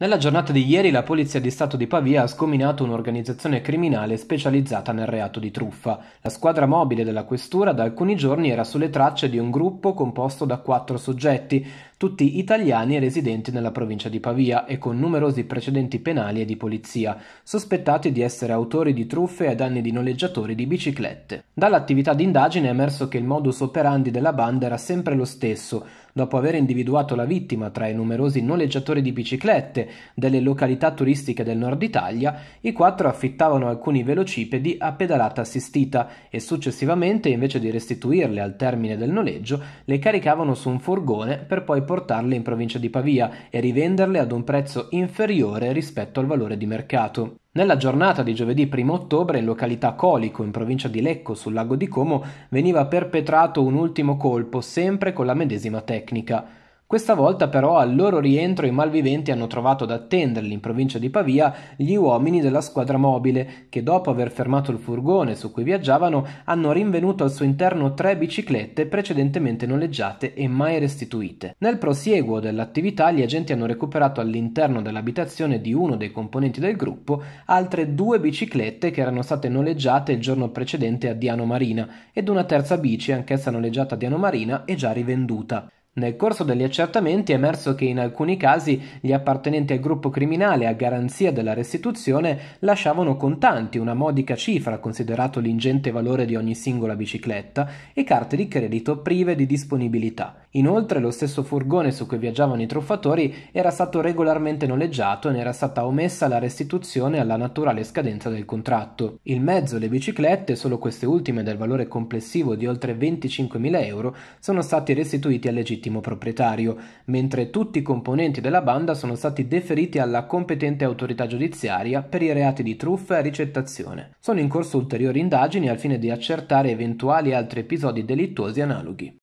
Nella giornata di ieri la Polizia di Stato di Pavia ha scominato un'organizzazione criminale specializzata nel reato di truffa. La squadra mobile della questura da alcuni giorni era sulle tracce di un gruppo composto da quattro soggetti, tutti italiani residenti nella provincia di Pavia e con numerosi precedenti penali e di polizia, sospettati di essere autori di truffe a danni di noleggiatori di biciclette. Dall'attività d'indagine è emerso che il modus operandi della banda era sempre lo stesso, dopo aver individuato la vittima tra i numerosi noleggiatori di biciclette delle località turistiche del nord Italia, i quattro affittavano alcuni velocipedi a pedalata assistita e successivamente, invece di restituirle al termine del noleggio, le caricavano su un furgone per poi portarle in provincia di Pavia e rivenderle ad un prezzo inferiore rispetto al valore di mercato. Nella giornata di giovedì 1 ottobre in località Colico, in provincia di Lecco, sul lago di Como, veniva perpetrato un ultimo colpo, sempre con la medesima tecnica. Questa volta però al loro rientro i malviventi hanno trovato ad attenderli in provincia di Pavia gli uomini della squadra mobile che dopo aver fermato il furgone su cui viaggiavano hanno rinvenuto al suo interno tre biciclette precedentemente noleggiate e mai restituite. Nel prosieguo dell'attività gli agenti hanno recuperato all'interno dell'abitazione di uno dei componenti del gruppo altre due biciclette che erano state noleggiate il giorno precedente a Diano Marina ed una terza bici anch'essa noleggiata a Diano Marina e già rivenduta. Nel corso degli accertamenti è emerso che in alcuni casi gli appartenenti al gruppo criminale a garanzia della restituzione lasciavano contanti una modica cifra considerato l'ingente valore di ogni singola bicicletta e carte di credito prive di disponibilità. Inoltre lo stesso furgone su cui viaggiavano i truffatori era stato regolarmente noleggiato e ne era stata omessa la restituzione alla naturale scadenza del contratto. Il mezzo, le biciclette, solo queste ultime del valore complessivo di oltre 25.000 euro, sono stati restituiti alle GT legittimo proprietario, mentre tutti i componenti della banda sono stati deferiti alla competente autorità giudiziaria per i reati di truffa e ricettazione. Sono in corso ulteriori indagini al fine di accertare eventuali altri episodi delittuosi analoghi.